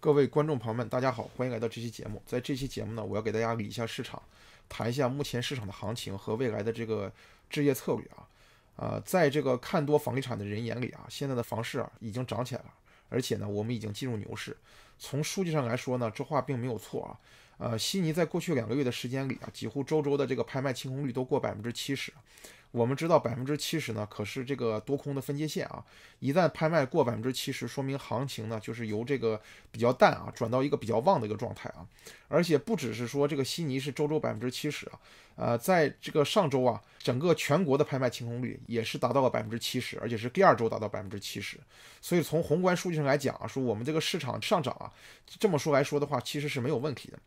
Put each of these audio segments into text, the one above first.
各位观众朋友们，大家好，欢迎来到这期节目。在这期节目呢，我要给大家理一下市场，谈一下目前市场的行情和未来的这个置业策略啊。啊，在这个看多房地产的人眼里啊，现在的房市啊已经涨起来了，而且呢，我们已经进入牛市。从数据上来说呢，这话并没有错啊。呃，悉尼在过去两个月的时间里啊，几乎周周的这个拍卖清空率都过百分之七十。我们知道百分之七十呢，可是这个多空的分界线啊，一旦拍卖过百分之七十，说明行情呢就是由这个比较淡啊，转到一个比较旺的一个状态啊。而且不只是说这个悉尼是周周百分之七十啊，呃，在这个上周啊，整个全国的拍卖清空率也是达到了百分之七十，而且是第二周达到百分之七十。所以从宏观数据上来讲啊，说我们这个市场上涨啊，这么说来说的话，其实是没有问题的。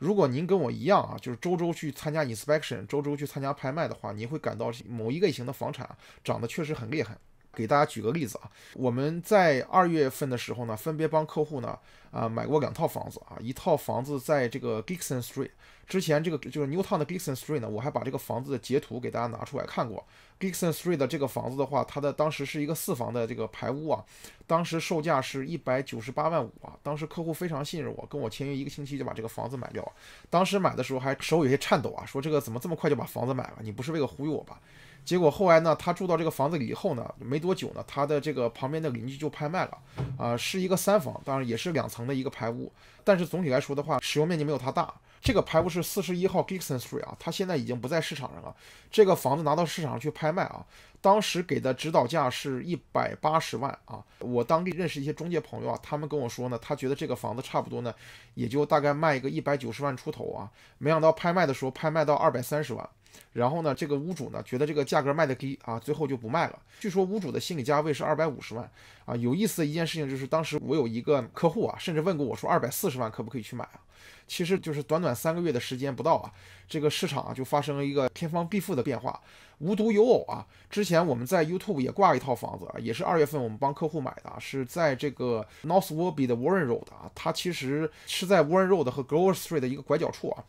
如果您跟我一样啊，就是周周去参加 inspection，周周去参加拍卖的话，你会感到某一个类型的房产涨得确实很厉害。给大家举个例子啊，我们在二月份的时候呢，分别帮客户呢啊买过两套房子啊，一套房子在这个 g i x o n Street，之前这个就是 Newtown 的 g i x o n Street 呢，我还把这个房子的截图给大家拿出来看过。g i x o n Street 的这个房子的话，它的当时是一个四房的这个排屋啊，当时售价是一百九十八万五啊，当时客户非常信任我，跟我签约一个星期就把这个房子买掉，了。当时买的时候还手有些颤抖啊，说这个怎么这么快就把房子买了，你不是为了忽悠我吧？结果后来呢，他住到这个房子里以后呢，没多久呢，他的这个旁边的邻居就拍卖了，啊，是一个三房，当然也是两层的一个排屋，但是总体来说的话，使用面积没有他大。这个排屋是四十一号 Dixon Street 啊，它现在已经不在市场上了。这个房子拿到市场上去拍卖啊，当时给的指导价是一百八十万啊。我当地认识一些中介朋友啊，他们跟我说呢，他觉得这个房子差不多呢，也就大概卖一个一百九十万出头啊，没想到拍卖的时候拍卖到二百三十万。然后呢，这个屋主呢觉得这个价格卖的低啊，最后就不卖了。据说屋主的心理价位是二百五十万啊。有意思的一件事情就是，当时我有一个客户啊，甚至问过我说二百四十万可不可以去买啊？其实就是短短三个月的时间不到啊，这个市场啊就发生了一个天翻地覆的变化。无独有偶啊，之前我们在 YouTube 也挂一套房子啊，也是二月份我们帮客户买的，是在这个 North w o l b y 的 Warren Road 啊，它其实是在 Warren Road 和 Grove Street 的一个拐角处啊。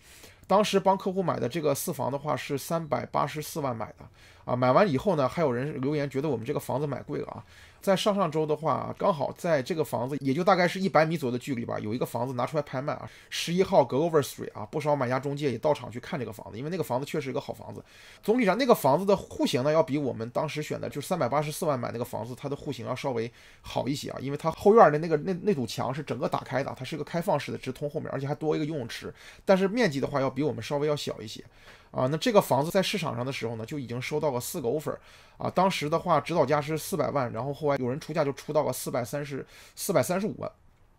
当时帮客户买的这个四房的话是三百八十四万买的，啊，买完以后呢，还有人留言觉得我们这个房子买贵了啊。在上上周的话，刚好在这个房子，也就大概是一百米左右的距离吧，有一个房子拿出来拍卖啊，十一号 Glover Street 啊，不少买家中介也到场去看这个房子，因为那个房子确实一个好房子。总体上，那个房子的户型呢，要比我们当时选的，就是三百八十四万买那个房子，它的户型要稍微好一些啊，因为它后院的那个那那堵墙是整个打开的，它是一个开放式的，直通后面，而且还多一个游泳池，但是面积的话，要比我们稍微要小一些。啊，那这个房子在市场上的时候呢，就已经收到了四个 offer，啊，当时的话指导价是四百万，然后后来有人出价就出到了四百三十四百三十五万，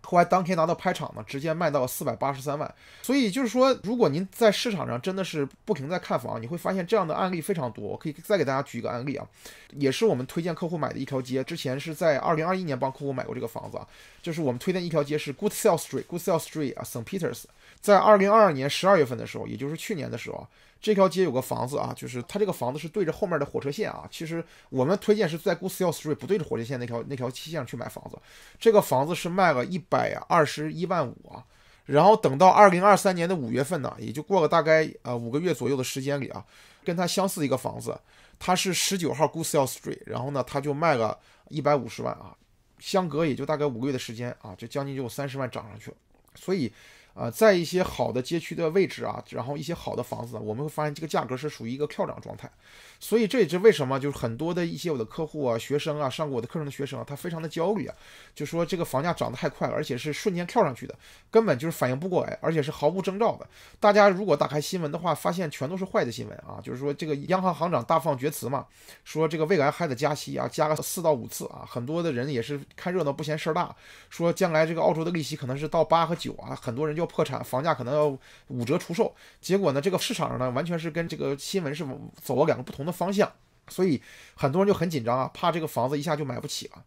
后来当天拿到拍场呢，直接卖到了四百八十三万。所以就是说，如果您在市场上真的是不停在看房，你会发现这样的案例非常多。我可以再给大家举一个案例啊，也是我们推荐客户买的一条街，之前是在二零二一年帮客户买过这个房子啊，就是我们推荐一条街是 Goodsell Street，Goodsell Street 啊，Saint Peters。在二零二二年十二月份的时候，也就是去年的时候啊，这条街有个房子啊，就是它这个房子是对着后面的火车线啊。其实我们推荐是在 g u o s e l l Street 不对着火车线那条那条线上去买房子。这个房子是卖了一百二十一万五啊，然后等到二零二三年的五月份呢，也就过了大概呃五个月左右的时间里啊，跟它相似一个房子，它是十九号 g u o s e l l Street，然后呢它就卖了一百五十万啊，相隔也就大概五个月的时间啊，就将近就三十万涨上去了，所以。啊，在一些好的街区的位置啊，然后一些好的房子，我们会发现这个价格是属于一个跳涨状态。所以这也是为什么，就是很多的一些我的客户啊、学生啊，上过我的课程的学生，啊，他非常的焦虑啊，就说这个房价涨得太快了，而且是瞬间跳上去的，根本就是反应不过来，而且是毫无征兆的。大家如果打开新闻的话，发现全都是坏的新闻啊，就是说这个央行行长大放厥词嘛，说这个未来还得加息啊，加个四到五次啊，很多的人也是看热闹不嫌事儿大，说将来这个澳洲的利息可能是到八和九啊，很多人就。要破产，房价可能要五折出售。结果呢，这个市场上呢，完全是跟这个新闻是走了两个不同的方向，所以很多人就很紧张啊，怕这个房子一下就买不起了。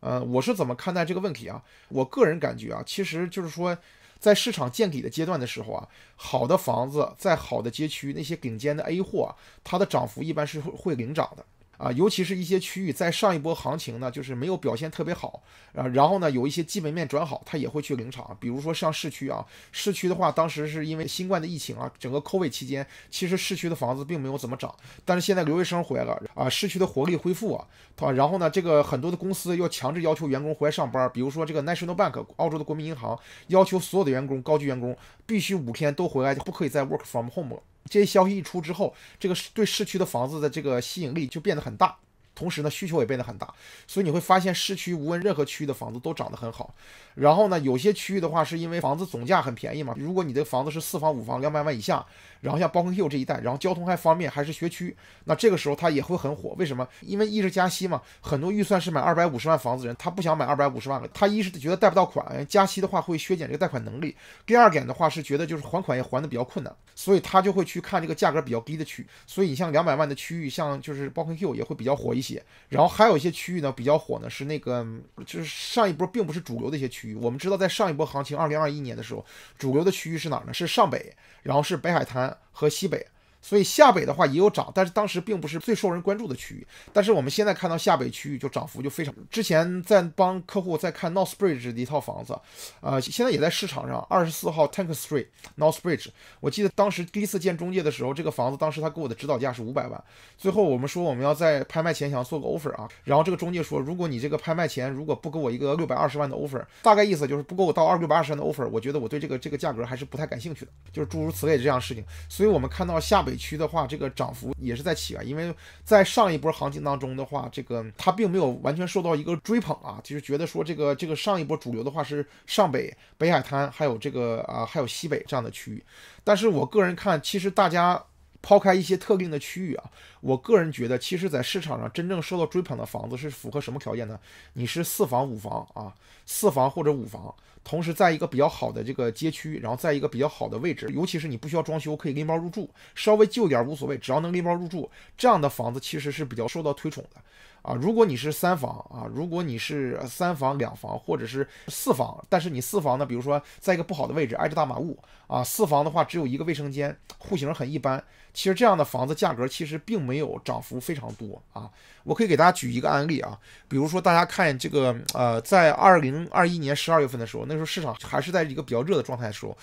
呃，我是怎么看待这个问题啊？我个人感觉啊，其实就是说，在市场见底的阶段的时候啊，好的房子在好的街区，那些顶尖的 A 货，啊，它的涨幅一般是会领涨的。啊，尤其是一些区域在上一波行情呢，就是没有表现特别好啊。然后呢，有一些基本面转好，他也会去领场。比如说像市区啊，市区的话，当时是因为新冠的疫情啊，整个扣位期间，其实市区的房子并没有怎么涨。但是现在刘学生回来了啊，市区的活力恢复啊。啊，然后呢，这个很多的公司要强制要求员工回来上班。比如说这个 National Bank，澳洲的国民银行要求所有的员工，高级员工必须五天都回来，不可以在 Work from Home 了。这些消息一出之后，这个对市区的房子的这个吸引力就变得很大。同时呢，需求也变得很大，所以你会发现市区无论任何区域的房子都涨得很好。然后呢，有些区域的话，是因为房子总价很便宜嘛。如果你的房子是四房、五房、两百万以下，然后像包坑丘这一带，然后交通还方便，还是学区，那这个时候它也会很火。为什么？因为一是加息嘛，很多预算是买二百五十万房子的人，他不想买二百五十万了。他一是觉得贷不到款，加息的话会削减这个贷款能力。第二点的话是觉得就是还款也还的比较困难，所以他就会去看这个价格比较低的区。所以你像两百万的区域，像就是包坑丘也会比较火一。些，然后还有一些区域呢比较火呢，是那个就是上一波并不是主流的一些区域。我们知道，在上一波行情二零二一年的时候，主流的区域是哪呢？是上北，然后是北海滩和西北。所以下北的话也有涨，但是当时并不是最受人关注的区域。但是我们现在看到下北区域就涨幅就非常。之前在帮客户在看 North Bridge 的一套房子，呃，现在也在市场上，二十四号 Tank Street North Bridge。我记得当时第一次见中介的时候，这个房子当时他给我的指导价是五百万。最后我们说我们要在拍卖前想做个 offer 啊，然后这个中介说，如果你这个拍卖前如果不给我一个六百二十万的 offer，大概意思就是不给我到二六百二十万的 offer，我觉得我对这个这个价格还是不太感兴趣的，就是诸如此类这样的事情。所以我们看到下北。北区的话，这个涨幅也是在起啊，因为在上一波行情当中的话，这个它并没有完全受到一个追捧啊，就是觉得说这个这个上一波主流的话是上北、北海滩，还有这个啊，还有西北这样的区域。但是我个人看，其实大家抛开一些特定的区域啊，我个人觉得，其实，在市场上真正受到追捧的房子是符合什么条件呢？你是四房、五房啊，四房或者五房。同时，在一个比较好的这个街区，然后在一个比较好的位置，尤其是你不需要装修，可以拎包入住，稍微旧点无所谓，只要能拎包入住，这样的房子其实是比较受到推崇的。啊，如果你是三房啊，如果你是三房、两房，或者是四房，但是你四房呢，比如说在一个不好的位置，挨着大马路啊，四房的话只有一个卫生间，户型很一般。其实这样的房子价格其实并没有涨幅非常多啊。我可以给大家举一个案例啊，比如说大家看这个，呃，在二零二一年十二月份的时候，那时候市场还是在一个比较热的状态的时候，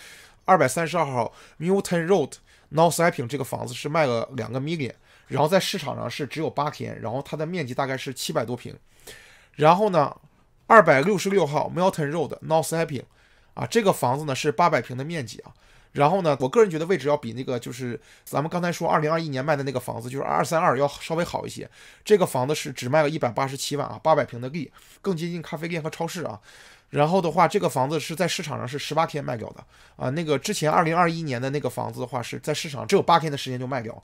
二百三十二号 Milton Road n o r t h c p p i n g 这个房子是卖了两个 million。然后在市场上是只有八天，然后它的面积大概是七百多平。然后呢，二百六十六号 Milton Road North s i n e 啊，这个房子呢是八百平的面积啊。然后呢，我个人觉得位置要比那个就是咱们刚才说二零二一年卖的那个房子，就是二三二要稍微好一些。这个房子是只卖了一百八十七万啊，八百平的地，更接近咖啡店和超市啊。然后的话，这个房子是在市场上是十八天卖掉的啊。那个之前二零二一年的那个房子的话，是在市场只有八天的时间就卖掉。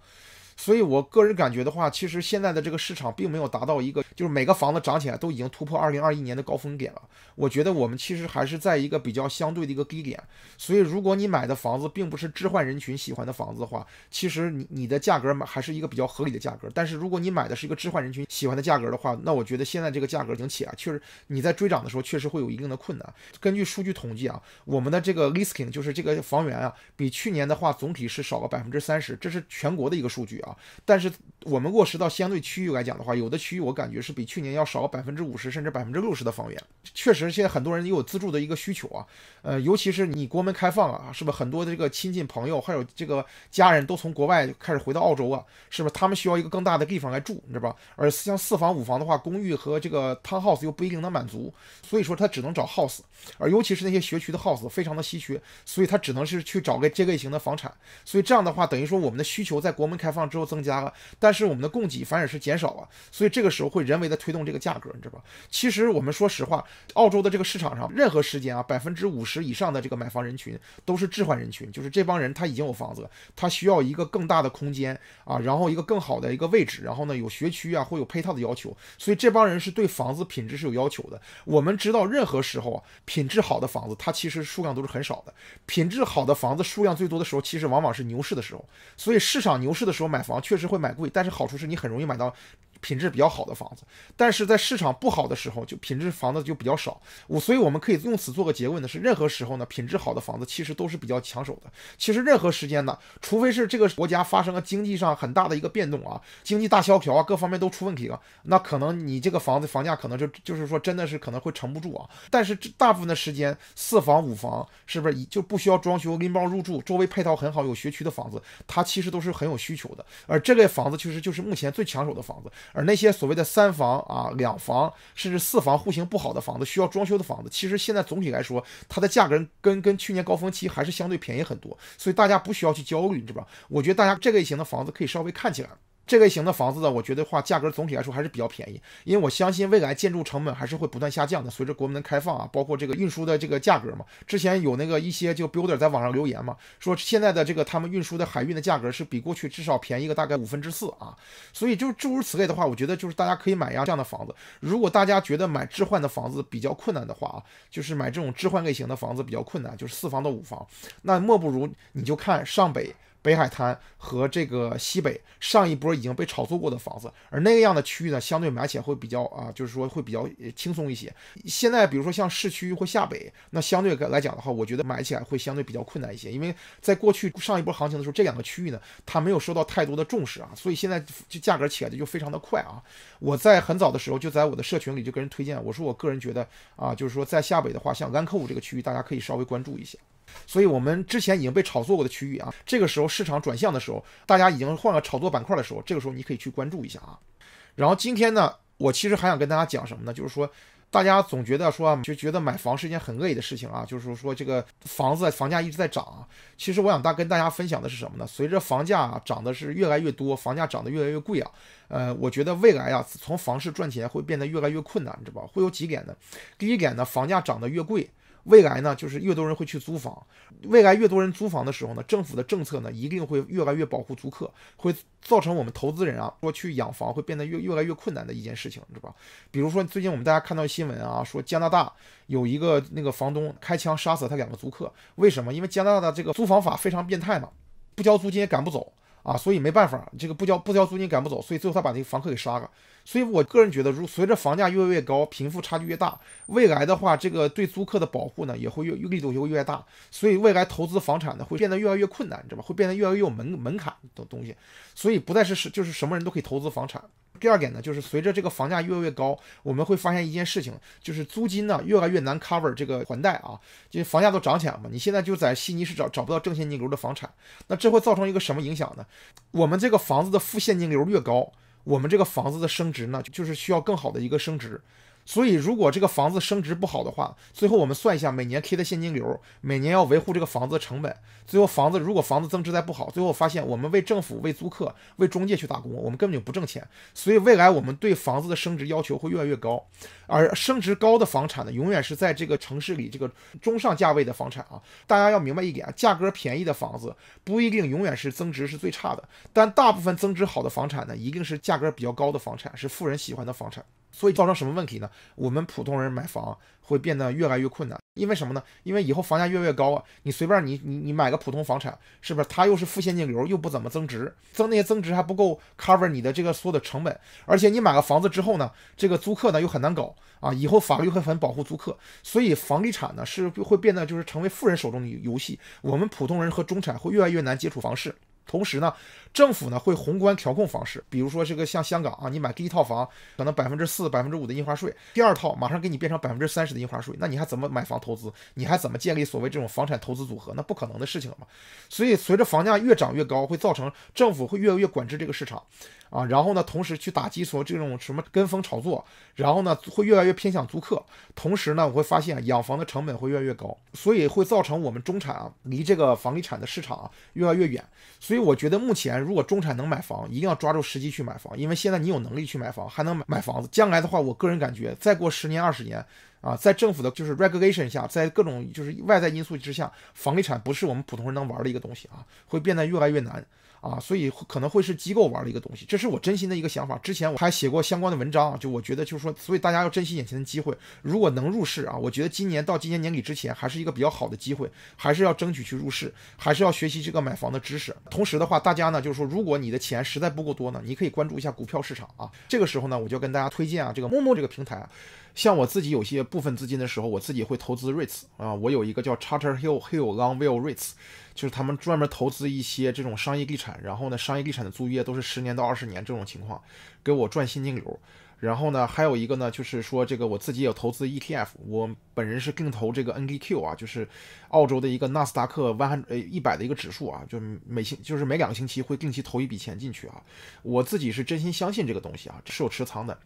所以，我个人感觉的话，其实现在的这个市场并没有达到一个，就是每个房子涨起来都已经突破二零二一年的高峰点了。我觉得我们其实还是在一个比较相对的一个低点。所以，如果你买的房子并不是置换人群喜欢的房子的话，其实你你的价格还是一个比较合理的价格。但是，如果你买的是一个置换人群喜欢的价格的话，那我觉得现在这个价格已经起来，确实你在追涨的时候确实会有一定的困难。根据数据统计啊，我们的这个 listing 就是这个房源啊，比去年的话总体是少了百分之三十，这是全国的一个数据。啊！但是我们落实到相对区域来讲的话，有的区域我感觉是比去年要少百分之五十甚至百分之六十的房源。确实，现在很多人也有自住的一个需求啊，呃，尤其是你国门开放啊，是不是很多的这个亲戚朋友还有这个家人都从国外开始回到澳洲啊，是不是？他们需要一个更大的地方来住，你知道吧？而像四房五房的话，公寓和这个 townhouse 又不一定能满足，所以说他只能找 house。而尤其是那些学区的 house 非常的稀缺，所以他只能是去找个这类型的房产。所以这样的话，等于说我们的需求在国门开放。候增加了，但是我们的供给反而是减少了，所以这个时候会人为的推动这个价格，你知道吧？其实我们说实话，澳洲的这个市场上，任何时间啊，百分之五十以上的这个买房人群都是置换人群，就是这帮人他已经有房子，他需要一个更大的空间啊，然后一个更好的一个位置，然后呢有学区啊，会有配套的要求，所以这帮人是对房子品质是有要求的。我们知道，任何时候啊，品质好的房子它其实数量都是很少的，品质好的房子数量最多的时候，其实往往是牛市的时候，所以市场牛市的时候买。房确实会买贵，但是好处是你很容易买到。品质比较好的房子，但是在市场不好的时候，就品质房子就比较少。我所以我们可以用此做个结论的是，任何时候呢，品质好的房子其实都是比较抢手的。其实任何时间呢，除非是这个国家发生了经济上很大的一个变动啊，经济大萧条啊，各方面都出问题了，那可能你这个房子房价可能就就是说真的是可能会撑不住啊。但是这大部分的时间，四房五房是不是就不需要装修，拎包入住，周围配套很好，有学区的房子，它其实都是很有需求的。而这类房子其实就是目前最抢手的房子。而那些所谓的三房啊、两房，甚至四房户型不好的房子，需要装修的房子，其实现在总体来说，它的价格跟跟去年高峰期还是相对便宜很多，所以大家不需要去焦虑，你知道吧？我觉得大家这个类型的房子可以稍微看起来。这类型的房子呢，我觉得话价格总体来说还是比较便宜，因为我相信未来建筑成本还是会不断下降的。随着国门的开放啊，包括这个运输的这个价格嘛，之前有那个一些就 builder 在网上留言嘛，说现在的这个他们运输的海运的价格是比过去至少便宜个大概五分之四啊。所以就诸如此类的话，我觉得就是大家可以买一样这样的房子。如果大家觉得买置换的房子比较困难的话啊，就是买这种置换类型的房子比较困难，就是四房到五房，那莫不如你就看上北。北海滩和这个西北上一波已经被炒作过的房子，而那样的区域呢，相对买起来会比较啊，就是说会比较轻松一些。现在比如说像市区或下北，那相对来讲的话，我觉得买起来会相对比较困难一些，因为在过去上一波行情的时候，这两个区域呢，它没有受到太多的重视啊，所以现在就价格起来的就非常的快啊。我在很早的时候就在我的社群里就跟人推荐，我说我个人觉得啊，就是说在下北的话，像兰科五这个区域，大家可以稍微关注一下。所以，我们之前已经被炒作过的区域啊，这个时候市场转向的时候，大家已经换了炒作板块的时候，这个时候你可以去关注一下啊。然后今天呢，我其实还想跟大家讲什么呢？就是说，大家总觉得说，就觉得买房是一件很恶意的事情啊，就是说这个房子房价一直在涨啊。其实我想大跟大家分享的是什么呢？随着房价涨的是越来越多，房价涨得越来越贵啊。呃，我觉得未来啊，从房市赚钱会变得越来越困难，你知道吧？会有几点呢？第一点呢，房价涨得越贵。未来呢，就是越多人会去租房，未来越多人租房的时候呢，政府的政策呢一定会越来越保护租客，会造成我们投资人啊，说去养房会变得越越来越困难的一件事情，知道吧？比如说最近我们大家看到新闻啊，说加拿大有一个那个房东开枪杀死他两个租客，为什么？因为加拿大的这个租房法非常变态嘛，不交租金也赶不走啊，所以没办法，这个不交不交租金赶不走，所以最后他把那个房客给杀了。所以，我个人觉得，如随着房价越来越高，贫富差距越大，未来的话，这个对租客的保护呢，也会越力度就会越大。所以，未来投资房产呢，会变得越来越困难，知道吧？会变得越来越有门门槛的东西。所以，不再是是就是什么人都可以投资房产。第二点呢，就是随着这个房价越来越高，我们会发现一件事情，就是租金呢越来越难 cover 这个还贷啊，就房价都涨起来了嘛。你现在就在悉尼市找找不到正现金流的房产，那这会造成一个什么影响呢？我们这个房子的负现金流越高。我们这个房子的升值呢，就是需要更好的一个升值。所以，如果这个房子升值不好的话，最后我们算一下，每年 k 的现金流，每年要维护这个房子的成本。最后房子如果房子增值再不好，最后发现我们为政府、为租客、为中介去打工，我们根本就不挣钱。所以未来我们对房子的升值要求会越来越高，而升值高的房产呢，永远是在这个城市里这个中上价位的房产啊。大家要明白一点啊，价格便宜的房子不一定永远是增值是最差的，但大部分增值好的房产呢，一定是价格比较高的房产，是富人喜欢的房产。所以造成什么问题呢？我们普通人买房会变得越来越困难，因为什么呢？因为以后房价越来越高啊，你随便你你你买个普通房产，是不是它又是负现金流，又不怎么增值，增那些增值还不够 cover 你的这个所有的成本，而且你买个房子之后呢，这个租客呢又很难搞啊，以后法律会很保护租客，所以房地产呢是会变得就是成为富人手中的游戏，我们普通人和中产会越来越难接触房市。同时呢，政府呢会宏观调控方式，比如说这个像香港啊，你买第一套房可能百分之四、百分之五的印花税，第二套马上给你变成百分之三十的印花税，那你还怎么买房投资？你还怎么建立所谓这种房产投资组合？那不可能的事情了嘛。所以随着房价越涨越高，会造成政府会越来越管制这个市场。啊，然后呢，同时去打击说这种什么跟风炒作，然后呢，会越来越偏向租客，同时呢，我会发现养房的成本会越来越高，所以会造成我们中产啊离这个房地产的市场啊越来越远。所以我觉得目前如果中产能买房，一定要抓住时机去买房，因为现在你有能力去买房，还能买房子。将来的话，我个人感觉再过十年二十年，啊，在政府的就是 regulation 下，在各种就是外在因素之下，房地产不是我们普通人能玩的一个东西啊，会变得越来越难。啊，所以可能会是机构玩的一个东西，这是我真心的一个想法。之前我还写过相关的文章啊，就我觉得就是说，所以大家要珍惜眼前的机会。如果能入市啊，我觉得今年到今年年底之前还是一个比较好的机会，还是要争取去入市，还是要学习这个买房的知识。同时的话，大家呢就是说，如果你的钱实在不够多呢，你可以关注一下股票市场啊。这个时候呢，我就跟大家推荐啊，这个陌陌这个平台。像我自己有些部分资金的时候，我自己会投资 REITs 啊，我有一个叫 Charter Hill Hill Longview REITs，就是他们专门投资一些这种商业地产，然后呢，商业地产的租约都是十年到二十年这种情况，给我赚现金流。然后呢，还有一个呢，就是说这个我自己也投资 ETF，我本人是定投这个 NQ 啊，就是澳洲的一个纳斯达克100呃100的一个指数啊，就每星就是每两个星期会定期投一笔钱进去啊，我自己是真心相信这个东西啊，是有持仓的。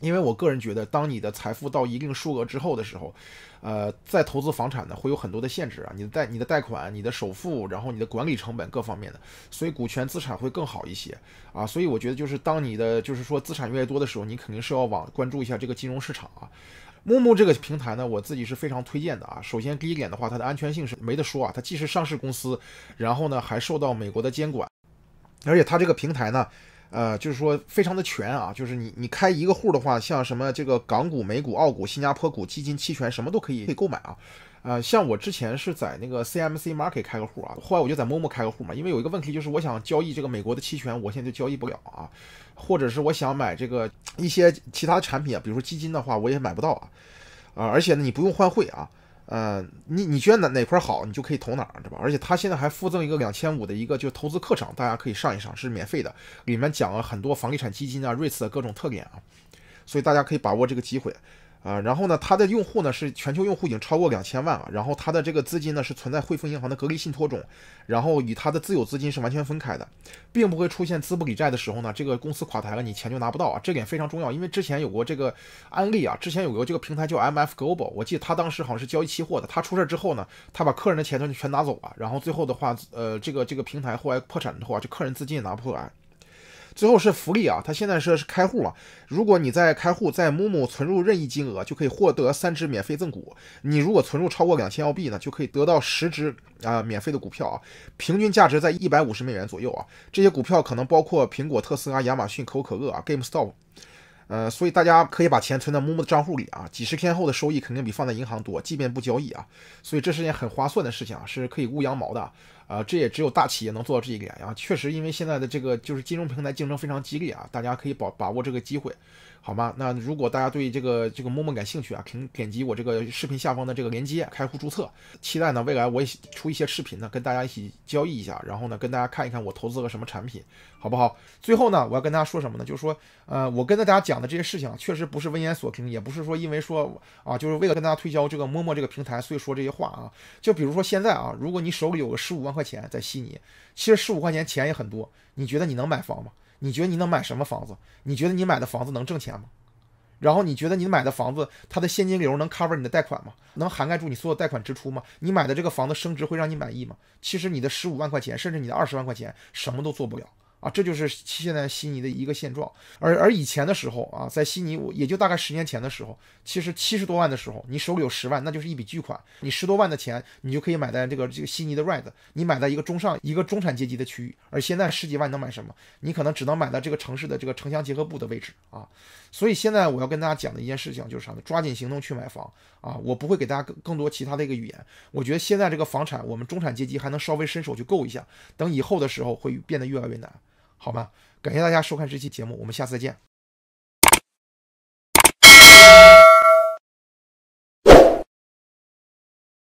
因为我个人觉得，当你的财富到一定数额之后的时候，呃，再投资房产呢会有很多的限制啊，你的贷、你的贷款、你的首付，然后你的管理成本各方面的，所以股权资产会更好一些啊。所以我觉得就是当你的就是说资产越多的时候，你肯定是要往关注一下这个金融市场啊。木木这个平台呢，我自己是非常推荐的啊。首先第一点的话，它的安全性是没得说啊，它既是上市公司，然后呢还受到美国的监管，而且它这个平台呢。呃，就是说非常的全啊，就是你你开一个户的话，像什么这个港股、美股、澳股、新加坡股、基金、期权，什么都可以可以购买啊。呃，像我之前是在那个 CMC Market 开个户啊，后来我就在 MOMO 开个户嘛，因为有一个问题就是我想交易这个美国的期权，我现在就交易不了啊，或者是我想买这个一些其他产品啊，比如说基金的话，我也买不到啊。啊，而且呢，你不用换汇啊。呃，你你觉得哪哪块好，你就可以投哪儿，对吧？而且他现在还附赠一个两千五的一个就投资课程，大家可以上一上，是免费的，里面讲了很多房地产基金啊、REITs 的各种特点啊，所以大家可以把握这个机会。啊，然后呢，它的用户呢是全球用户已经超过两千万了，然后它的这个资金呢是存在汇丰银行的隔离信托中，然后与它的自有资金是完全分开的，并不会出现资不抵债的时候呢，这个公司垮台了，你钱就拿不到啊，这点非常重要，因为之前有过这个案例啊，之前有个这个平台叫 MF Global，我记得他当时好像是交易期货的，他出事之后呢，他把客人的钱就全拿走了，然后最后的话，呃，这个这个平台后来破产之后啊，这客人资金也拿不回来。最后是福利啊，它现在是是开户嘛？如果你在开户，在木木存入任意金额，就可以获得三只免费赠股。你如果存入超过两千澳币呢，就可以得到十只啊免费的股票啊，平均价值在一百五十美元左右啊。这些股票可能包括苹果、特斯拉、亚马逊、可口可乐啊、GameStop。呃，所以大家可以把钱存在木木的账户里啊，几十天后的收益肯定比放在银行多，即便不交易啊，所以这是件很划算的事情啊，是可以薅羊毛的啊，呃，这也只有大企业能做到这一点啊。确实，因为现在的这个就是金融平台竞争非常激烈啊，大家可以把把握这个机会。好吗？那如果大家对这个这个陌陌感兴趣啊，请点击我这个视频下方的这个链接开户注册。期待呢，未来我也出一些视频呢，跟大家一起交易一下，然后呢，跟大家看一看我投资了什么产品，好不好？最后呢，我要跟大家说什么呢？就是说，呃，我跟大家讲的这些事情，确实不是危言耸听，也不是说因为说啊，就是为了跟大家推销这个陌陌这个平台，所以说这些话啊。就比如说现在啊，如果你手里有个十五万块钱在悉尼，其实十五块钱钱也很多，你觉得你能买房吗？你觉得你能买什么房子？你觉得你买的房子能挣钱吗？然后你觉得你买的房子它的现金流能 cover 你的贷款吗？能涵盖住你所有贷款支出吗？你买的这个房子升值会让你满意吗？其实你的十五万块钱，甚至你的二十万块钱，什么都做不了。啊，这就是现在悉尼的一个现状。而而以前的时候啊，在悉尼，我也就大概十年前的时候，其实七十多万的时候，你手里有十万，那就是一笔巨款。你十多万的钱，你就可以买在这个这个悉尼的 r i d e 你买在一个中上一个中产阶级的区域。而现在十几万能买什么？你可能只能买在这个城市的这个城乡结合部的位置啊。所以现在我要跟大家讲的一件事情就是啥呢？抓紧行动去买房啊！我不会给大家更更多其他的一个语言。我觉得现在这个房产，我们中产阶级还能稍微伸手去够一下。等以后的时候会变得越来越难。好吗？感谢大家收看这期节目，我们下次再见。